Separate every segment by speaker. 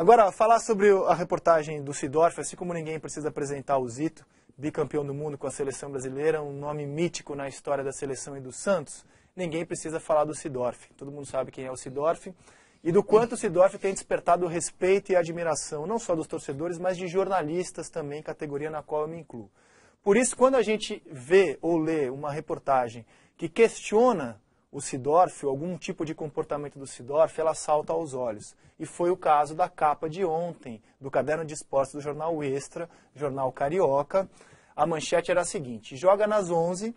Speaker 1: Agora, falar sobre a reportagem do Sidorf, assim como ninguém precisa apresentar o Zito, bicampeão do mundo com a seleção brasileira, um nome mítico na história da seleção e do Santos, ninguém precisa falar do Sidorf. Todo mundo sabe quem é o Sidorf e do quanto o Sidorf tem despertado respeito e admiração, não só dos torcedores, mas de jornalistas também, categoria na qual eu me incluo. Por isso, quando a gente vê ou lê uma reportagem que questiona o Sidorf, algum tipo de comportamento do Sidorf, ela salta aos olhos. E foi o caso da capa de ontem, do caderno de esportes do jornal Extra, jornal carioca. A manchete era a seguinte: joga nas 11.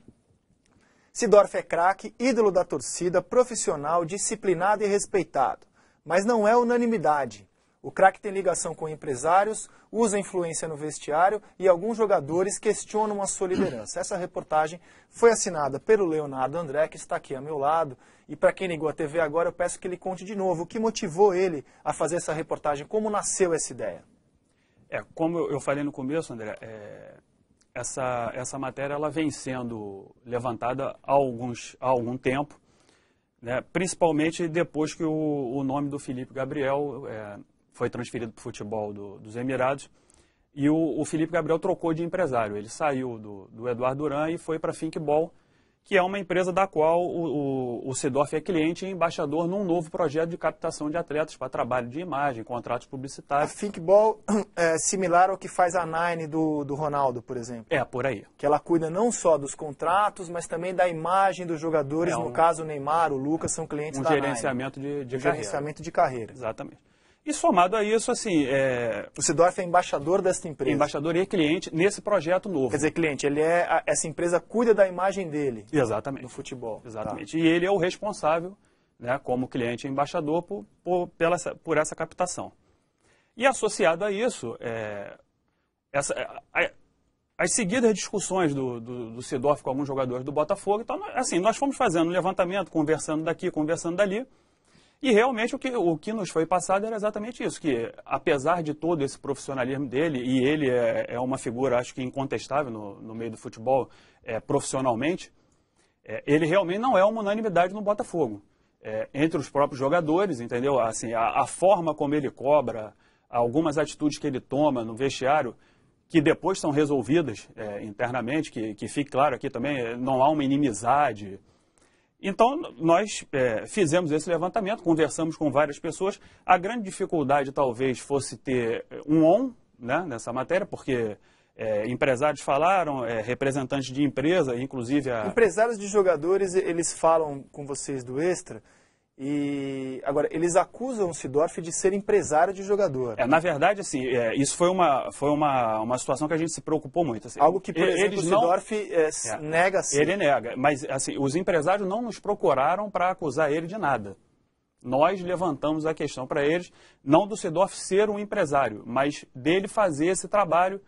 Speaker 1: Sidorf é craque, ídolo da torcida, profissional, disciplinado e respeitado. Mas não é unanimidade. O craque tem ligação com empresários, usa influência no vestiário e alguns jogadores questionam a sua liderança. Essa reportagem foi assinada pelo Leonardo André, que está aqui ao meu lado. E para quem ligou a TV agora, eu peço que ele conte de novo o que motivou ele a fazer essa reportagem, como nasceu essa ideia.
Speaker 2: É, como eu falei no começo, André, é, essa, essa matéria ela vem sendo levantada há, alguns, há algum tempo. Né, principalmente depois que o, o nome do Felipe Gabriel é, foi transferido para o futebol do, dos Emirados. E o, o, Felipe Gabriel trocou de empresário. Ele saiu do, do Eduardo Duran e foi para a Finkball, que é uma empresa da qual o, o, Sidorf é cliente e embaixador num novo projeto de captação de atletas para trabalho de imagem, contratos publicitários. A Finkball
Speaker 1: é similar ao que faz a Nine do, do Ronaldo, por exemplo. É, por aí. Que ela cuida não só dos contratos, mas também da imagem dos jogadores. É um, no caso, o Neymar, o Lucas são clientes um da Nine. Um gerenciamento
Speaker 2: de, carreira. gerenciamento de carreira. Exatamente. E somado a isso, assim... É... O Sidorf é embaixador dessa empresa. Embaixador e cliente nesse projeto novo. Quer dizer, cliente, ele é a, essa empresa cuida da imagem dele. Exatamente. Do futebol. Tá. Exatamente. Tá. E ele é o responsável, né, como cliente e embaixador, por, por, pela, por essa captação. E associado a isso, é, essa, a, as seguidas discussões do, do, do Sidorf com alguns jogadores do Botafogo, então, assim, nós fomos fazendo um levantamento, conversando daqui, conversando dali, e realmente o que, o que nos foi passado era exatamente isso, que apesar de todo esse profissionalismo dele, e ele é, é uma figura, acho que incontestável no, no meio do futebol é, profissionalmente, é, ele realmente não é uma unanimidade no Botafogo. É, entre os próprios jogadores, entendeu? Assim, a, a forma como ele cobra, algumas atitudes que ele toma no vestiário, que depois são resolvidas é, internamente, que, que fique claro aqui também, é, não há uma inimizade, então, nós é, fizemos esse levantamento, conversamos com várias pessoas. A grande dificuldade talvez fosse ter é, um on né, nessa matéria, porque é, empresários falaram, é, representantes de empresa, inclusive a...
Speaker 1: Empresários de jogadores, eles falam com vocês do Extra e agora eles acusam o Sidorf de ser empresário de jogador.
Speaker 2: É, na verdade, assim, é, isso foi uma foi uma, uma situação que a gente se preocupou muito. Assim. Algo que, por eles exemplo, não... Sidorf
Speaker 1: é, é, nega. -se. Ele nega,
Speaker 2: mas assim, os empresários não nos procuraram para acusar ele de nada. Nós levantamos a questão para eles, não do Sidorf ser um empresário, mas dele fazer esse trabalho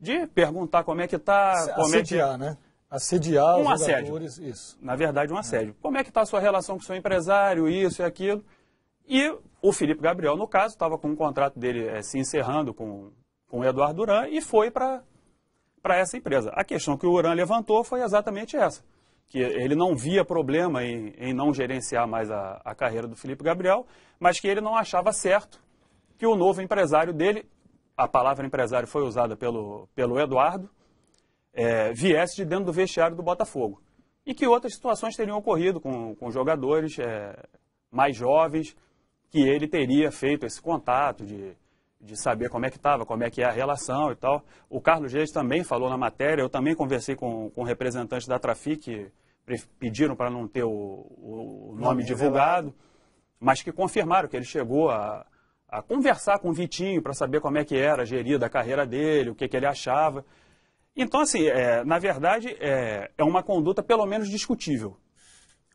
Speaker 2: de perguntar como é que está, como é que
Speaker 3: né? assediar um os assédio.
Speaker 2: Isso. Na verdade, um assédio. É. Como é que está a sua relação com o seu empresário, isso e aquilo? E o Felipe Gabriel, no caso, estava com o um contrato dele é, se encerrando com, com o Eduardo Duran e foi para essa empresa. A questão que o Duran levantou foi exatamente essa, que ele não via problema em, em não gerenciar mais a, a carreira do Felipe Gabriel, mas que ele não achava certo que o novo empresário dele, a palavra empresário foi usada pelo, pelo Eduardo, é, viesse de dentro do vestiário do Botafogo. E que outras situações teriam ocorrido com, com jogadores é, mais jovens, que ele teria feito esse contato de, de saber como é que estava, como é que é a relação e tal. O Carlos Reis também falou na matéria, eu também conversei com, com representantes da Trafic, que pediram para não ter o, o nome, é divulgado, revelado. mas que confirmaram que ele chegou a, a conversar com o Vitinho para saber como é que era gerida a carreira dele, o que, que ele achava. Então, assim, é, na verdade, é, é uma conduta pelo menos discutível.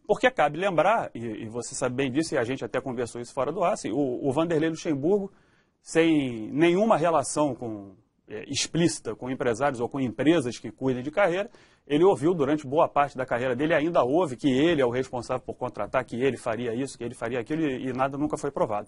Speaker 2: Porque cabe lembrar, e, e, você sabe bem disso, e a gente até conversou isso fora do ar, assim, o, o, Vanderlei Luxemburgo, sem nenhuma relação com, é, explícita com empresários ou com empresas que cuidem de carreira, ele ouviu durante boa parte da carreira dele, ainda houve que ele é o responsável por contratar, que ele faria isso, que ele faria aquilo, e, e nada nunca foi provado.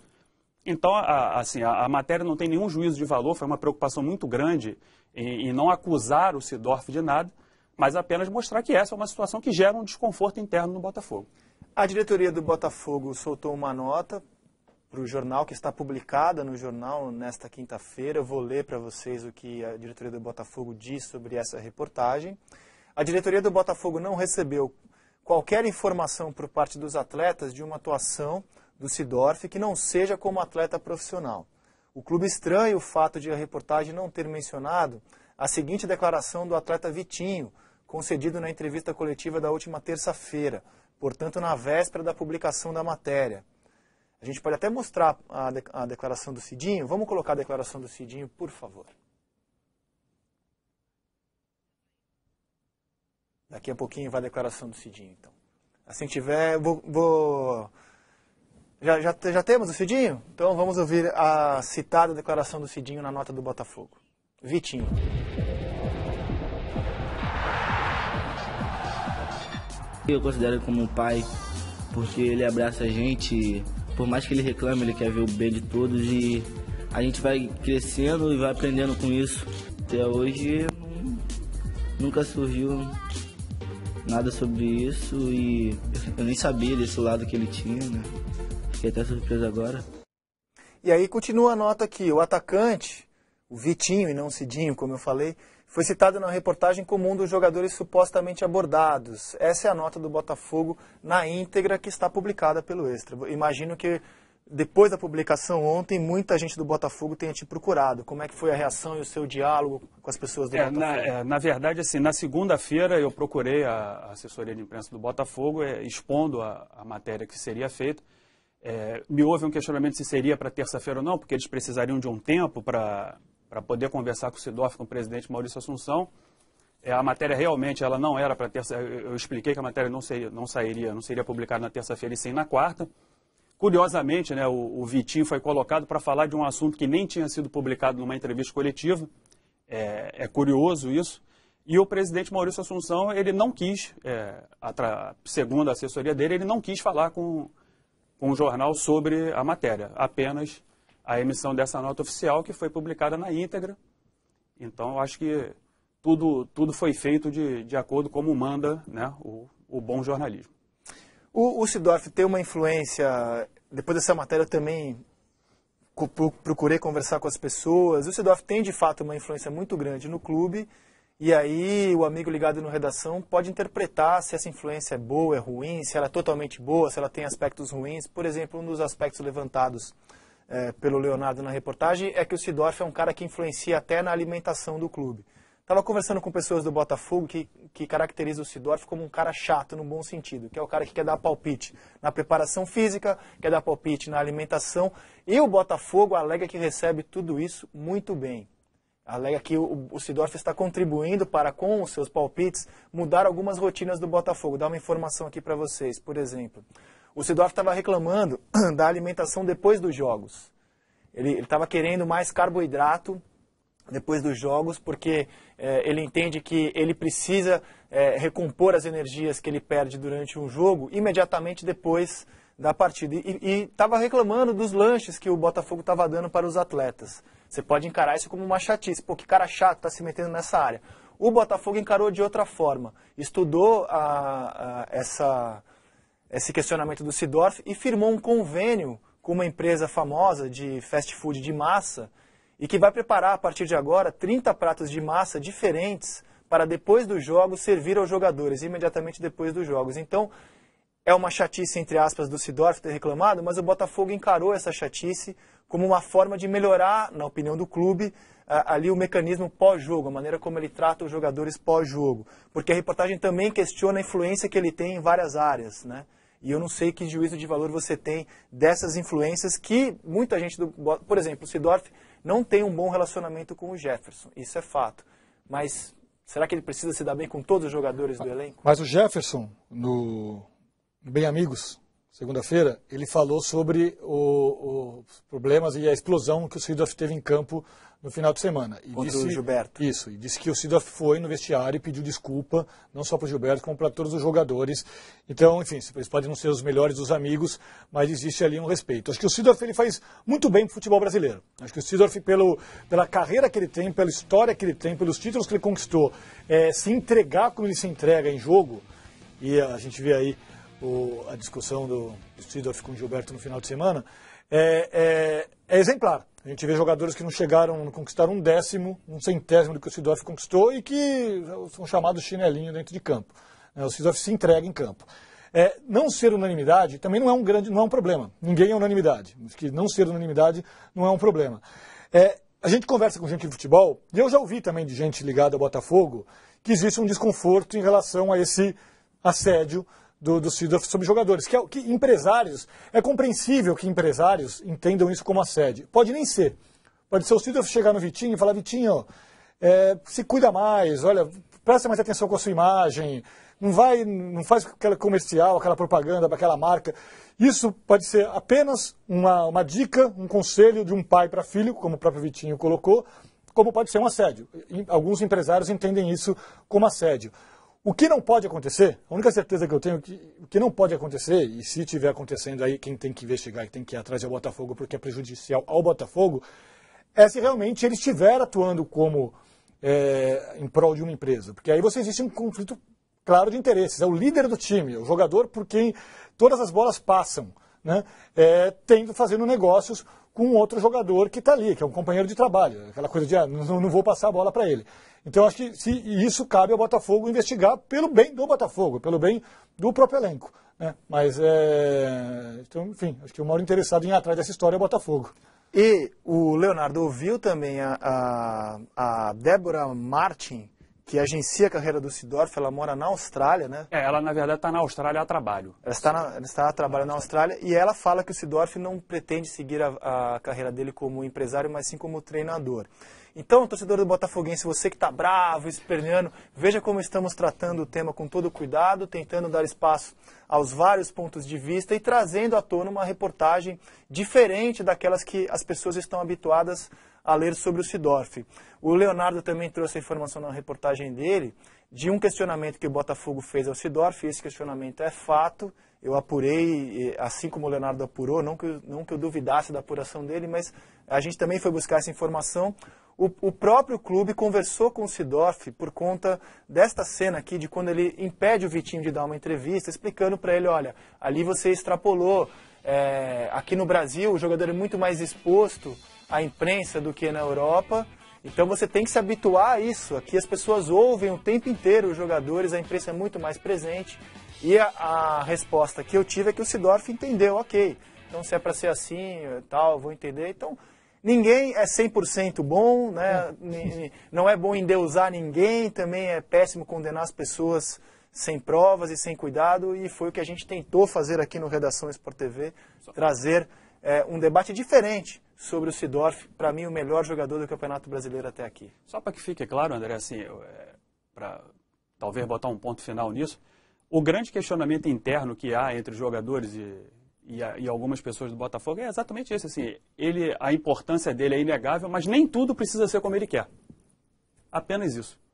Speaker 2: Então, a, assim, a, a, matéria não tem nenhum juízo de valor, foi uma preocupação muito grande e, e não acusar o Sidorf de nada, mas apenas mostrar que essa é uma situação que gera um desconforto interno no Botafogo. A diretoria do Botafogo soltou uma nota para o jornal, que está publicada no jornal
Speaker 1: nesta quinta-feira. Eu vou ler para vocês o que a diretoria do Botafogo diz sobre essa reportagem. A diretoria do Botafogo não recebeu qualquer informação por parte dos atletas de uma atuação do Sidorf que não seja como atleta profissional. O clube estranha o fato de a reportagem não ter mencionado a seguinte declaração do atleta Vitinho, concedido na entrevista coletiva da última terça-feira, portanto, na véspera da publicação da matéria. A gente pode até mostrar a, de a declaração do Cidinho. Vamos colocar a declaração do Cidinho, por favor. Daqui a pouquinho vai a declaração do Cidinho, então. Assim que tiver, vou, vou já, já, já, temos o Cidinho? Então vamos ouvir a citada declaração do Cidinho na nota do Botafogo. Vitinho. Eu considero ele como um pai, porque ele abraça a gente, por mais que ele reclame, ele quer ver o bem de todos e a gente vai crescendo e vai aprendendo com isso. Até hoje nunca surgiu nada sobre isso e eu nem sabia desse lado que ele tinha, né? Fiquei até
Speaker 3: surpreso agora.
Speaker 1: E aí continua a nota aqui, o atacante, o Vitinho e não o Cidinho, como eu falei, foi citado na reportagem como um dos jogadores supostamente abordados. Essa é a nota do Botafogo na íntegra que está publicada pelo Extra. Imagino que depois da publicação ontem, muita gente do Botafogo tenha te procurado. Como é que foi a reação e o seu diálogo com as pessoas do é, Botafogo? Na,
Speaker 2: é, na, verdade, assim, na segunda-feira eu procurei a assessoria de imprensa do Botafogo, é, expondo a, a matéria que seria feita. É, me houve um questionamento se seria para terça-feira ou não, porque eles precisariam de um tempo para poder conversar com o Sidoff, com o presidente Maurício Assunção. É, a matéria realmente ela não era para terça eu expliquei que a matéria não seria, não sairia, não seria publicada na terça-feira e sim na quarta. Curiosamente, né, o, o Vitinho foi colocado para falar de um assunto que nem tinha sido publicado numa entrevista coletiva. É, é curioso isso. E o presidente Maurício Assunção, ele não quis, é, segundo a assessoria dele, ele não quis falar com, com um jornal sobre a matéria, apenas a emissão dessa nota oficial que foi publicada na íntegra. Então, acho que tudo, tudo foi feito de, de acordo como manda né, o, o bom jornalismo. O, o
Speaker 1: Sidorf tem uma influência, depois dessa matéria eu também procurei conversar com as pessoas, o Sidorf tem de fato uma influência muito grande no clube, e aí o amigo ligado no redação pode interpretar se essa influência é boa, é ruim, se ela é totalmente boa, se ela tem aspectos ruins. Por exemplo, um dos aspectos levantados é, pelo Leonardo na reportagem é que o Sidorf é um cara que influencia até na alimentação do clube. Estava conversando com pessoas do Botafogo que, que caracteriza o Sidorf como um cara chato, no bom sentido, que é o cara que quer dar palpite na preparação física, quer dar palpite na alimentação, e o Botafogo alega que recebe tudo isso muito bem. Alega que o, o Sidorf está contribuindo para, com os seus palpites, mudar algumas rotinas do Botafogo. Dá uma informação aqui para vocês, por exemplo. O Sidorf estava reclamando da alimentação depois dos jogos. Ele estava querendo mais carboidrato depois dos jogos, porque é, ele entende que ele precisa eh, recompor as energias que ele perde durante um jogo imediatamente depois da partida. E estava reclamando dos lanches que o Botafogo estava dando para os atletas. Você pode encarar isso como uma chatice. Pô, que cara chato está se metendo nessa área. O Botafogo encarou de outra forma. Estudou a, ah, a, ah, essa, esse questionamento do Sidorf e firmou um convênio com uma empresa famosa de fast food de massa e que vai preparar a partir de agora 30 pratos de massa diferentes para depois dos jogos servir aos jogadores, imediatamente depois dos jogos. Então, é uma chatice, entre aspas, do Sidorf ter reclamado, mas o Botafogo encarou essa chatice como uma forma de melhorar, na opinião do clube, ali o mecanismo pós-jogo, a maneira como ele trata os jogadores pós-jogo. Porque a reportagem também questiona a influência que ele tem em várias áreas, né? E eu não sei que juízo de valor você tem dessas influências que muita gente do. Por exemplo, o Sidorf não tem um bom relacionamento com o Jefferson, isso é fato. Mas será que ele precisa se dar bem com todos os jogadores do elenco?
Speaker 3: Mas o Jefferson, no, Bem Amigos, segunda-feira, ele falou sobre os problemas e a explosão que o Sidoff teve em campo no final de semana. E Contra disse, o Gilberto. Isso, e disse que o Sidoff foi no vestiário e pediu desculpa, não só para o Gilberto, como para todos os jogadores. Então, enfim, eles podem não ser os melhores dos amigos, mas existe ali um respeito. Acho que o Sidoff ele faz muito bem para o futebol brasileiro. Acho que o Sidoff, pelo, pela carreira que ele tem, pela história que ele tem, pelos títulos que ele conquistou, é, se entregar como ele se entrega em jogo, e a gente vê aí o, tipo, a discussão do Sidorf com o Gilberto no final de semana, é, é, é, exemplar. A gente vê jogadores que não chegaram, não conquistaram um décimo, um centésimo do que o Sidorf conquistou e que são chamados chinelinho dentro de campo. Né? O Sidorf se entrega em campo. É, não ser unanimidade também não é um grande, não é um problema. Ninguém é unanimidade. Que não ser unanimidade não é um problema. É, a gente conversa com gente de futebol e eu já ouvi também de gente ligada ao Botafogo que existe um desconforto em relação a esse assédio do, do CIDOF sobre jogadores, que, é, que empresários, é compreensível que empresários entendam isso como assédio. Pode nem ser. Pode ser o CIDOF chegar no Vitinho e falar, Vitinho, é, se cuida mais, olha, presta mais atenção com a sua imagem, não vai, não faz aquela comercial, aquela propaganda para aquela marca. Isso pode ser apenas uma, uma dica, um conselho de um pai para filho, como o próprio Vitinho colocou, como pode ser um assédio. Alguns empresários entendem isso como assédio. O que não pode acontecer, a única certeza que eu tenho é que o que não pode acontecer, e se estiver acontecendo aí, quem tem que investigar e tem que ir atrás é o Botafogo, porque é prejudicial ao Botafogo, é se realmente ele estiver atuando como é, em prol de uma empresa. Porque aí você existe um conflito claro de interesses. É o líder do time, é o jogador por quem todas as bolas passam, né? É, tendo, fazendo negócios com outro jogador que está ali, que é um companheiro de trabalho. Aquela coisa de, ah, não, não vou passar a bola para ele. Então, acho que se, isso cabe ao Botafogo investigar pelo bem do Botafogo, pelo bem do próprio elenco. Né? Mas, é... então, enfim, acho que o maior interessado em ir atrás dessa história é o Botafogo. E o Leonardo
Speaker 1: ouviu também a, a, a Débora Martin, que agencia a carreira do Sidorf, ela mora na Austrália, né?
Speaker 2: É, ela na verdade está na Austrália a trabalho. Ela está, na, ela
Speaker 1: está a trabalho na Austrália e ela fala que o Sidorf não pretende seguir a, a carreira dele como empresário, mas sim como treinador. Então, torcedor do Botafoguense, você que está bravo, esperneando, veja como estamos tratando o tema com todo cuidado, tentando dar espaço aos vários pontos de vista e trazendo à tona uma reportagem diferente daquelas que as pessoas estão habituadas a a ler sobre o Sidorf. O Leonardo também trouxe a informação na reportagem dele de um questionamento que o Botafogo fez ao Sidorf, esse questionamento é fato, eu apurei, assim como o Leonardo apurou, não que, eu, não que eu duvidasse da apuração dele, mas a gente também foi buscar essa informação. O, o próprio clube conversou com o Sidorf por conta desta cena aqui, de quando ele impede o Vitinho de dar uma entrevista, explicando para ele, olha, ali você extrapolou, é, aqui no Brasil o jogador é muito mais exposto a imprensa do que na Europa. Então você tem que se habituar a isso. Aqui as pessoas ouvem o tempo inteiro os jogadores, a imprensa é muito mais presente. E a, a resposta que eu tive é que o Sidorf entendeu, ok. Então se é para ser assim, eh, tal, vou entender. Então ninguém é 100% bom, né? É. não é bom endeusar ninguém, também é péssimo condenar as pessoas sem provas e sem cuidado, e foi o que a gente tentou fazer aqui no Redação Sport TV, trazer é, um debate diferente sobre o Sidorf, para mim o melhor jogador do Campeonato Brasileiro até aqui.
Speaker 2: Só para que fique claro, André, assim, é, para talvez botar um ponto final nisso, o grande questionamento interno que há entre os jogadores e, e, a, e, algumas pessoas do Botafogo é exatamente esse. Assim, ele, a importância dele é inegável, mas nem tudo precisa ser como ele quer. Apenas isso.